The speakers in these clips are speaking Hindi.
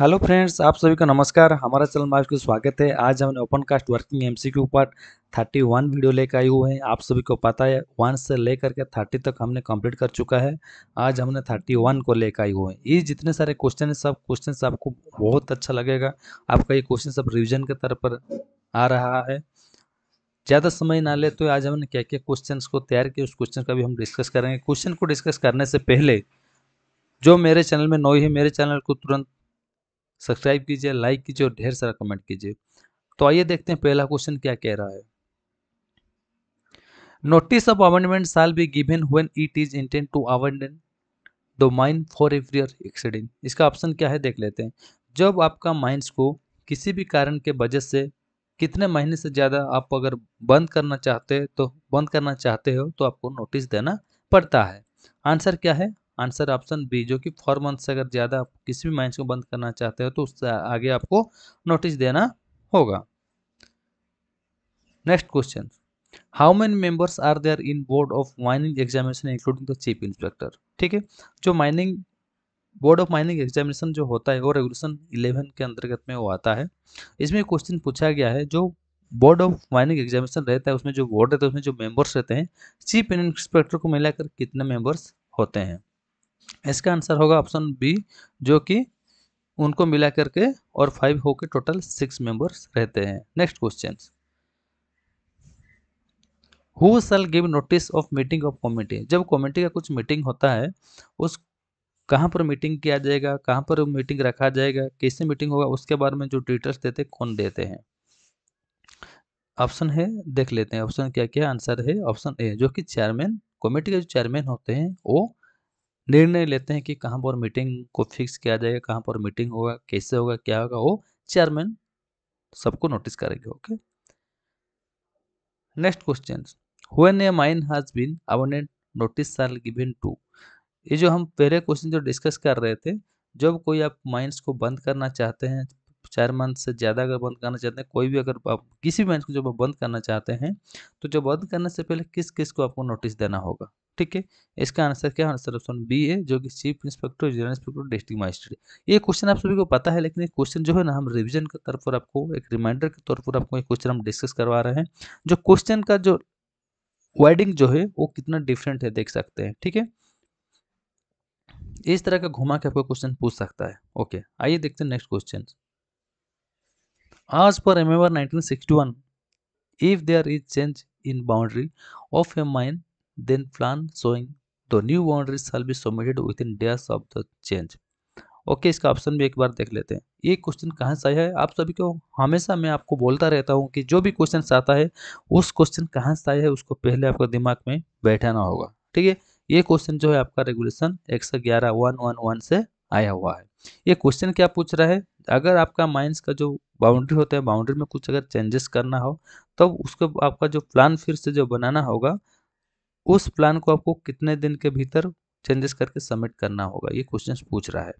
हेलो फ्रेंड्स आप सभी का नमस्कार हमारा चैनल में आपका स्वागत है आज हमने open cast working MCQ part thirty one video लेकर आए हुए हैं आप सभी को पता है वन से लेकर के थर्टी तक हमने कंप्लीट कर चुका है आज हमने थर्टी वन को लेकर आए हुए हैं ये जितने सारे क्वेश्चन हैं सब क्वेश्चन आपको बहुत अच्छा लगेगा आपका ये क्वेश्चन सब रिविजन के तरफ पर आ रहा है ज़्यादा समय ना ले तो आज हमने क्या क्या क्वेश्चन को तैयार किया उस क्वेश्चन का भी हम डिस्कस करेंगे क्वेश्चन को डिस्कस करने से पहले जो मेरे चैनल में नो है मेरे चैनल को तुरंत सब्सक्राइब कीजिए लाइक कीजिए और ढेर सारा कमेंट कीजिए तो आइए देखते हैं पहला क्वेश्चन क्या कह रहा है notice of amendment shall be given when it is intend to abandon mine for every year accident इसका ऑप्शन क्या है देख लेते हैं जब आपका माइंड को किसी भी कारण के वजह से कितने महीने से ज़्यादा आप अगर बंद करना चाहते हैं तो बंद करना चाहते हो तो आपको नोटिस देना पड़ता है आंसर क्या है आंसर ऑप्शन बी जो कि फोर मंथ से अगर ज़्यादा आप किसी भी माइंस को बंद करना चाहते हो तो उससे आगे आपको नोटिस देना होगा next question how many members are there in board of mining examination including the chief inspector ठीक है जो mining board of mining examination जो होता है वो रेगुलेशन इलेवन के अंतर्गत में वो आता है इसमें क्वेश्चन पूछा गया है जो बोर्ड ऑफ माइनिंग एग्जामिनेशन रहता है उसमें जो बोर्ड रहता है उसमें जो मेंबर्स रहते हैं चीफ इंस्पेक्टर को मिलाकर कितने मेंबर्स होते हैं इसका आंसर होगा ऑप्शन बी जो कि उनको मिला करके और फाइव होकर टोटल सिक्स मेंबर्स रहते हैं next question who shall give notice of meeting of committee जब कमेटी का कुछ मीटिंग होता है उस कहाँ पर मीटिंग किया जाएगा कहाँ पर मीटिंग रखा जाएगा कैसे मीटिंग होगा उसके बारे में जो डिटेल्स देते कौन देते हैं ऑप्शन है देख लेते हैं ऑप्शन क्या क्या आंसर है ऑप्शन ए जो कि चेयरमैन कमेटी के जो चेयरमैन होते हैं वो निर्णय लेते हैं कि कहाँ पर मीटिंग को फिक्स किया जाएगा कहाँ पर मीटिंग होगा कैसे होगा क्या होगा वो चेयरमैन सबको नोटिस करेंगे okay next question when a mine has been abandoned notice are given to ये जो हम पहले क्वेश्चन जो डिस्कस कर रहे थे जब कोई आप माइंस को बंद करना चाहते हैं चार मंथ से ज़्यादा अगर बंद करना चाहते हैं कोई भी अगर आप किसी भी माइंस को जब आप बंद करना चाहते हैं तो जब बंद करने से पहले किस किस को आपको नोटिस देना होगा ठीक है इसका आंसर क्या आंसर ऑप्शन बी है जो कि chief inspector general inspector district magistrate ये क्वेश्चन आप सभी को पता है लेकिन ये क्वेश्चन जो है ना हम रिविजन के तौर पर आपको एक रिमाइंडर के तौर पर आपको ये क्वेश्चन हम डिस्कस करवा रहे हैं जो क्वेश्चन का जो वर्डिंग जो है वो कितना डिफरेंट है देख सकते हैं ठीक है इस तरह का घुमा के आपको क्वेश्चन पूछ सकता है ओके आइए देखते हैं next question as per M ever nineteen sixty one if there is change in boundary of a mine then plan showing the new boundaries shall be submitted within days of the change okay okay, इसका ऑप्शन भी एक बार देख लेते हैं ये क्वेश्चन कहाँ से आया है आप सभी को हमेशा मैं आपको बोलता रहता हूँ कि जो भी क्वेश्चन आता है उस क्वेश्चन कहाँ से आया है उसको पहले आपको दिमाग में बैठाना होगा ठीक है ये क्वेश्चन जो है आपका रेगुलेशन एक सौ ग्यारह वन वन वन से आया हुआ है ये क्वेश्चन क्या पूछ रहा है अगर आपका माइंड का जो बाउंड्री होता है बाउंड्री में कुछ अगर चेंजेस करना हो तब तो उसको आपका जो प्लान फिर से जो बनाना होगा उस प्लान को आपको कितने दिन के भीतर चेंजेस करके सबमिट करना होगा ये क्वेश्चन पूछ रहा है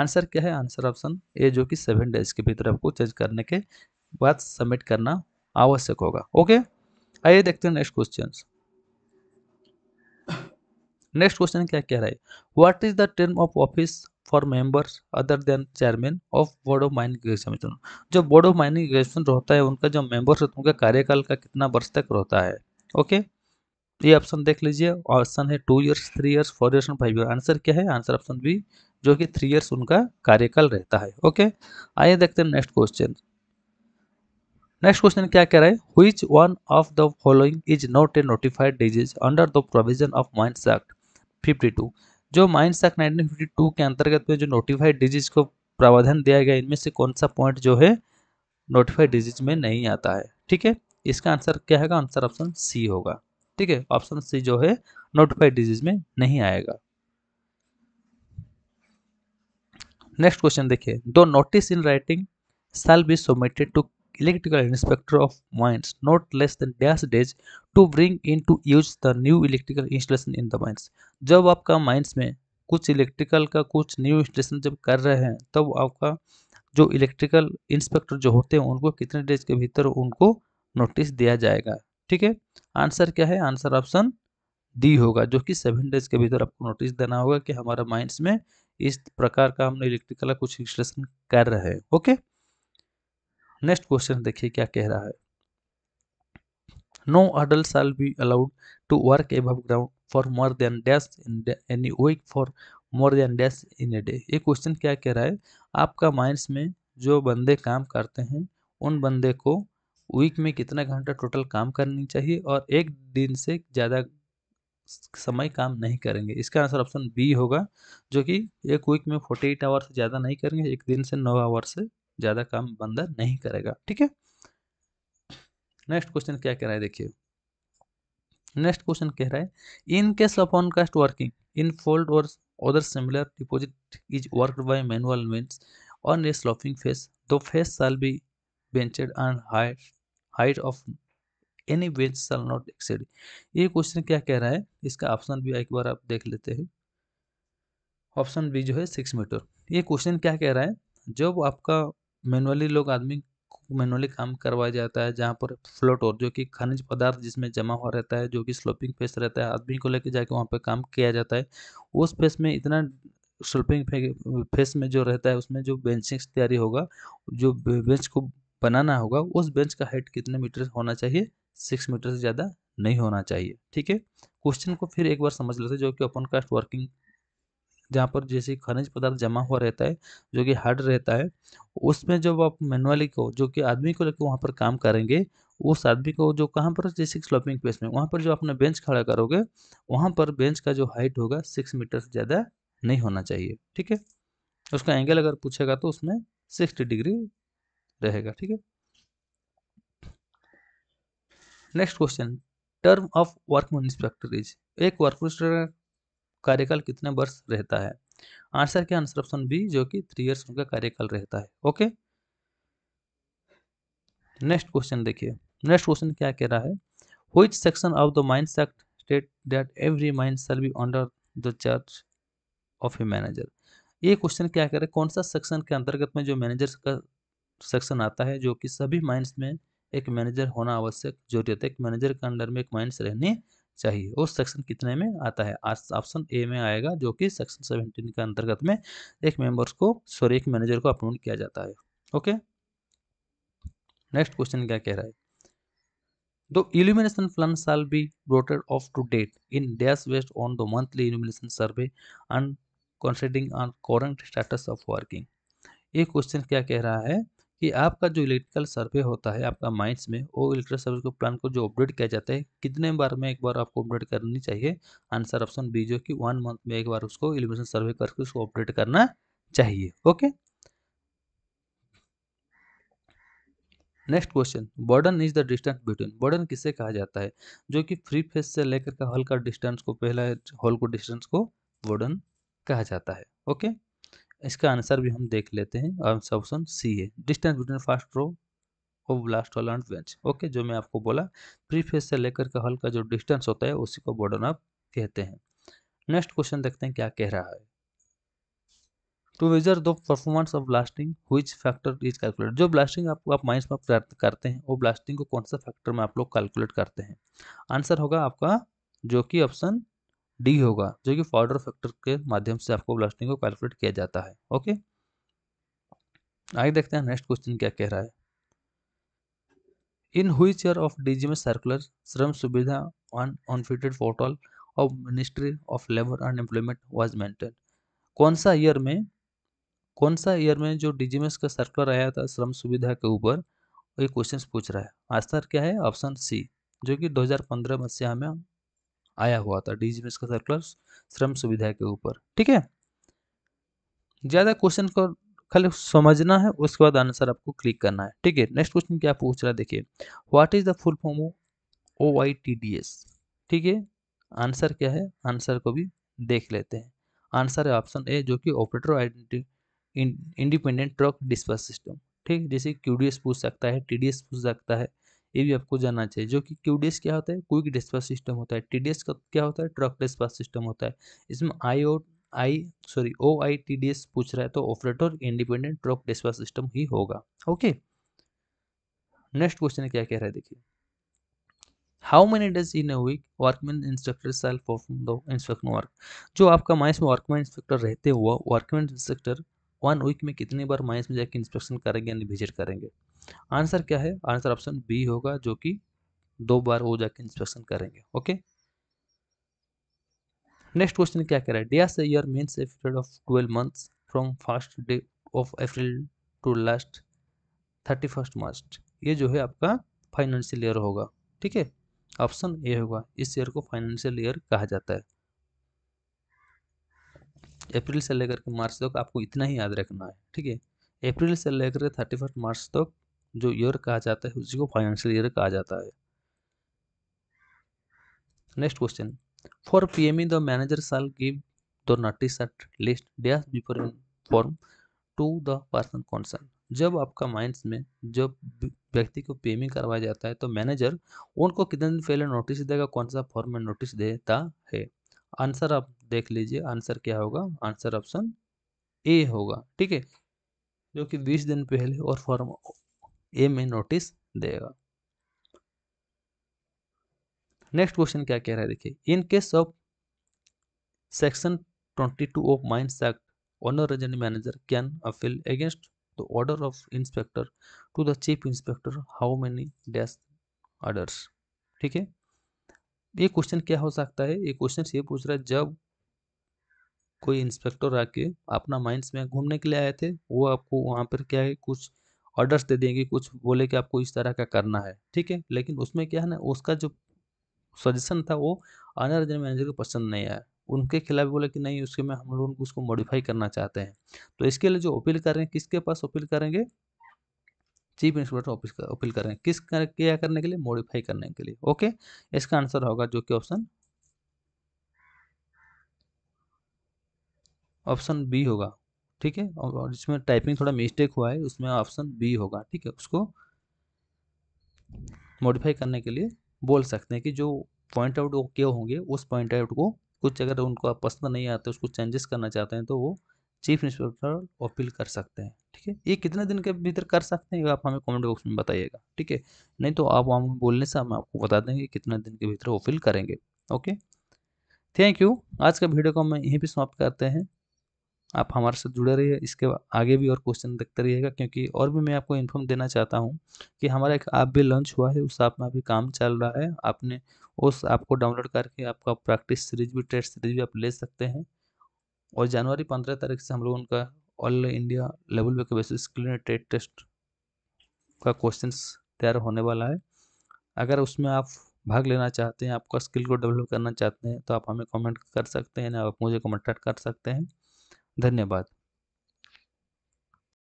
आंसर क्या है आंसर ऑप्शन ए जो कि सेवन डेज के भीतर आपको चेंज करने के बाद सबमिट करना आवश्यक होगा ओके आइए देखते हैं नेक्स्ट क्वेश्चन नेक्स्ट क्वेश्चन क्या कह रहा है what is the term of office for members other than chairman of board of mining examination जो बोर्ड ऑफ माइनिंग एग्जामिनेशन होता है उनका जो मेंबर्स होते हैं उनका कार्यकाल का कितना वर्ष तक रहता है ओके okay? ये ऑप्शन देख लीजिए ऑप्शन है two years three years four years and five year answer क्या है आंसर ऑप्शन बी जो कि थ्री ईयर्स उनका कार्यकाल रहता है ओके आइए देखते हैं नेक्स्ट क्वेश्चन नेक्स्ट क्वेश्चन क्या कह रहा है which one of the following is not a notified disease under the provision of mines act 52 जो माइंस एक्ट 1952 के अंतर्गत में जो नोटिफाइड डिजीज को प्रावधान दिया गया इनमें से कौन सा पॉइंट जो है नोटिफाइड डिजीज में नहीं आता है ठीक है इसका आंसर क्या है आंसर ऑप्शन सी होगा ठीक है ऑप्शन सी जो है नोटिफाइड डिजीज में नहीं आएगा नेक्स्ट क्वेश्चन देखिए दो notice in writing be submitted to electrical inspector of of mines less than dash days to bring into use the new electrical installation in the mines जब आपका माइंस में कुछ इलेक्ट्रिकल का कुछ न्यू इंस्टॉलेशन जब कर रहे हैं तब तो आपका जो इलेक्ट्रिकल इंस्पेक्टर जो होते हैं उनको कितने डेज के भीतर उनको नोटिस दिया जाएगा ठीक है आंसर क्या है आंसर ऑप्शन डी होगा जो कि सेवन डेज के भीतर आपको नोटिस देना होगा कि हमारा माइंड में इस प्रकार का हमने इलेक्ट्रिकल कुछ विश्लेषण कर रहे हैं ओके नेक्स्ट क्वेश्चन देखिए क्या कह रहा है no adult shall be allowed to work above ground for more than dash in any week for more than dash in a day ये क्वेश्चन क्या कह रहा है आपका माइंड में जो बंदे काम करते हैं उन बंदे को वीक में कितना घंटा टोटल काम करनी चाहिए और एक दिन से ज़्यादा समय काम नहीं करेंगे इसका आंसर ऑप्शन बी होगा जो कि एक वीक में फोर्टी एट आवर से ज़्यादा नहीं करेंगे एक दिन से नौ आवर से ज़्यादा काम बंदा नहीं करेगा ठीक है नेक्स्ट क्वेश्चन क्या कह रहा है देखिए नेक्स्ट क्वेश्चन कह रहा है in case of on cast working in fold or other similar deposit is work by manual means on a sloping face the तो face shall be benched and height height of any bench shall not exceed ये क्वेश्चन क्या कह रहा है इसका ऑप्शन भी एक बार आप देख लेते हैं ऑप्शन बी जो है सिक्स मीटर ये क्वेश्चन क्या कह रहा है जब आपका मैनुअली लोग आदमी मैनुअली काम करवाया जाता है जहाँ पर फ्लोट और जो कि खनिज पदार्थ जिसमें जमा हुआ रहता है जो कि स्लोपिंग फेस रहता है आदमी को लेकर जाके वहाँ पर काम किया जाता है उस फेस में इतना स्लोपिंग फेस में जो रहता है उसमें जो बेंचिंग तैयारी होगा जो बेंच को बनाना होगा उस बेंच का हाइट कितने मीटर होना चाहिए सिक्स मीटर से ज़्यादा नहीं होना चाहिए ठीक है क्वेश्चन को फिर एक बार समझ लेते हैं जो कि अपन कास्ट वर्किंग जहाँ पर जैसे खनिज पदार्थ जमा हुआ रहता है जो कि हार्ड रहता है उसमें जब आप मैनुअली को जो कि आदमी को लेकर वहाँ पर काम करेंगे उस आदमी को जो कहाँ पर जैसे स्लोपिंग पेस में वहाँ पर जो अपना बेंच खड़ा करोगे वहाँ पर बेंच का जो हाइट होगा सिक्स मीटर से ज़्यादा नहीं होना चाहिए ठीक है उसका एंगल अगर पूछेगा तो उसमें सिक्सटी डिग्री रहेगा ठीक है next question term of work inspector is एक वर्क इंस्पेक्टर कार्यकाल कितने वर्ष रहता है आंसर क्या आंसर ऑप्शन बी जो कि थ्री इयर्स उनका कार्यकाल रहता है ओके नेक्स्ट क्वेश्चन देखिए नेक्स्ट क्वेश्चन क्या कह रहा है which section of the mines act state that every mines shall be under the charge of a manager ये क्वेश्चन क्या कह रहा है कौन सा सेक्शन के अंतर्गत में जो मैनेजर का सेक्शन आता है जो कि सभी माइंस में एक मैनेजर होना आवश्यक जरूरत है एक मैनेजर के अंडर में एक माइंस रहनी चाहिए उस सेक्शन कितने में आता है ऑप्शन ए में आएगा जो कि सेक्शन सेवनटीन के अंतर्गत में एक मेंबर्स को सॉरी एक मैनेजर को अपॉइंट किया जाता है ओके नेक्स्ट क्वेश्चन क्या कह रहा है the illumination plan shall be rotated of to date in dash based on the monthly illumination survey and considering on current status of working ये क्वेश्चन क्या कह रहा है कि आपका जो इलेक्ट्रिकल सर्वे होता है आपका माइंस में वो इलेक्ट्रिकल सर्वे को प्लान को जो अपडेट किया जाता है कितने बार में एक बार आपको अपडेट करनी चाहिए आंसर ऑप्शन बी जो कि वन मंथ में एक बार उसको एलिमिनेशन सर्वे करके उसको अपडेट करना चाहिए okay next question burden is the distance between burden किसे कहा जाता है जो कि फ्री फेस से लेकर का हल्का डिस्टेंस को पहला हॉल को डिस्टेंस को बर्डन कहा जाता है ओके okay? इसका आंसर भी हम देख लेते हैं और ऑप्शन सी है distance between first row of blast वाला एंड बेंच ओके जो मैं आपको बोला प्री फेस से लेकर के हल का जो डिस्टेंस होता है उसी को बॉर्डन अप कहते हैं नेक्स्ट क्वेश्चन देखते हैं क्या कह रहा है to measure the performance of blasting which factor is calculate जो ब्लास्टिंग आपको आप माइंस में आप करते हैं वो ब्लास्टिंग को कौन सा फैक्टर में आप लोग कैलकुलेट करते हैं आंसर होगा आपका जो कि ऑप्शन डी होगा जो कि फॉर्डर फैक्टर के माध्यम से आपको ब्लास्टिंग को कैलकुलेट किया जाता है ओके आगे देखते हैं नेक्स्ट क्वेश्चन क्या कह रहा है इन हुई चेयर ऑफ में circular Shram Suvidha on unified portal of ministry of labour and employment was maintain कौन सा ईयर में कौन सा ईयर में जो डीजीएमएस का सर्कुलर आया था श्रम सुविधा के ऊपर ये क्वेश्चन पूछ रहा है आंसर क्या है ऑप्शन सी जो कि 2015 में से हमें आया हुआ था डीजी में इसका सर्कुलर श्रम सुविधा के ऊपर ठीक है ज़्यादा क्वेश्चन को खाली समझना है उसके बाद आंसर आपको क्लिक करना है ठीक है नेक्स्ट क्वेश्चन क्या पूछ रहा है देखिए what is the full form of O Y T D S ठीक है आंसर क्या है आंसर को भी देख लेते हैं आंसर है ऑप्शन ए जो कि operator identity independent truck disperse system ठीक जैसे क्यू पूछ सकता है टी पूछ सकता है ये भी आपको जानना चाहिए जो कि क्यू क्या होता है क्विक डिस्पैच सिस्टम होता है टी का क्या होता है ट्रक डिस्पैच सिस्टम होता है इसमें I O I sorry O I T D S पूछ रहा है तो operator independent truck dispatch system ही होगा ओके नेक्स्ट क्वेश्चन क्या कह रहा है देखिए how many days in a week workman instructor shall perform the instruction work जो आपका माइस में वर्कमैन इंस्ट्रक्टर रहते हुआ वर्कमैन इंस्ट्रक्टर वन वीक में कितनी बार माइस में जाकर इंस्पेक्शन करेंगे यानी विजिट करेंगे आंसर क्या है आंसर ऑप्शन बी होगा जो कि दो बार वो जाके इंस्पेक्शन करेंगे ओके नेक्स्ट क्वेश्चन क्या कह रहा है डिया से year means a period of twelve months from first day of April to last thirty first March ये जो है आपका फाइनेंशियल ईयर होगा ठीक है ऑप्शन ए होगा इस ईयर को फाइनेंशियल ईयर कहा जाता है अप्रैल से लेकर के मार्च तक आपको इतना ही याद रखना है ठीक है अप्रैल से लेकर थर्टी फर्स्ट मार्च तक जो ईयर कहा जाता है उसी को फाइनेंशियल ईयर कहा जाता है next question for P M E the manager shall give the notice at least days before in form to the person concern जब आपका माइंड्स में जब व्यक्ति को पेमेंट e करवाया जाता है तो मैनेजर उनको कितने दिन पहले नोटिस देगा कौन सा फॉर्म में नोटिस देता है आंसर आप देख लीजिए आंसर क्या होगा आंसर ऑप्शन ए होगा ठीक है जो कि बीस दिन पहले और फॉर्म ए में नोटिस देगा नेक्स्ट क्वेश्चन क्या कह रहा है देखिए in case of section 22 of mines act owner agent manager can appeal against the order of inspector to the chief inspector how many dash orders ठीक है ये क्वेश्चन क्या हो सकता है ये क्वेश्चन ये पूछ रहा है जब कोई इंस्पेक्टर आके अपना माइंस में घूमने के लिए आए थे वो आपको वहाँ पर क्या है कुछ ऑर्डर्स दे देंगे कुछ बोले कि आपको इस तरह का करना है ठीक है लेकिन उसमें क्या है ना उसका जो सजेशन था वो अनर जनरल मैनेजर को पसंद नहीं आया उनके खिलाफ बोले कि नहीं उसके में हम लोग उसको मॉडिफाई करना चाहते हैं तो इसके लिए जो अपील करेंगे किसके पास अपील करेंगे चीफ इंस्पेक्टर ऑफिस का अपील करेंगे किस कर, क्या करने के लिए मॉडिफाई करने के लिए ओके इसका आंसर होगा जो कि ऑप्शन ऑप्शन बी होगा ठीक है और जिसमें टाइपिंग थोड़ा मिस्टेक हुआ है उसमें ऑप्शन बी होगा ठीक है उसको मॉडिफाई करने के लिए बोल सकते हैं कि जो पॉइंट आउट किए होंगे उस पॉइंट आउट को कुछ अगर उनको पसंद नहीं आते उसको चेंजेस करना चाहते हैं तो वो चीफ इंस्पेक्टर अपील कर सकते हैं ठीक है ये कितने दिन के भीतर कर सकते हैं आप हमें कमेंट बॉक्स में बताइएगा ठीक है नहीं तो आप हम बोलने से हम आपको बता देंगे कितने दिन के भीतर अपील करेंगे ओके थैंक यू आज का वीडियो को हम यहीं पर समाप्त करते हैं आप हमारे साथ जुड़े रहिए इसके आगे भी और क्वेश्चन देखते रहिएगा क्योंकि और भी मैं आपको इन्फॉर्म देना चाहता हूँ कि हमारा एक ऐप भी लॉन्च हुआ है उस ऐप में अभी काम चल रहा है आपने उस ऐप को डाउनलोड करके आपका प्रैक्टिस सीरीज भी टेस्ट सीरीज भी आप ले सकते हैं और जनवरी पंद्रह तारीख से हम लोग उनका ऑल इंडिया लेवल पे बेसिस के टेट टेस्ट का क्वेश्चन तैयार होने वाला है अगर उसमें आप भाग लेना चाहते हैं आपका स्किल को डेवलप करना चाहते हैं तो आप हमें कमेंट कर सकते हैं या आप मुझे कमेंट कर सकते हैं धन्यवाद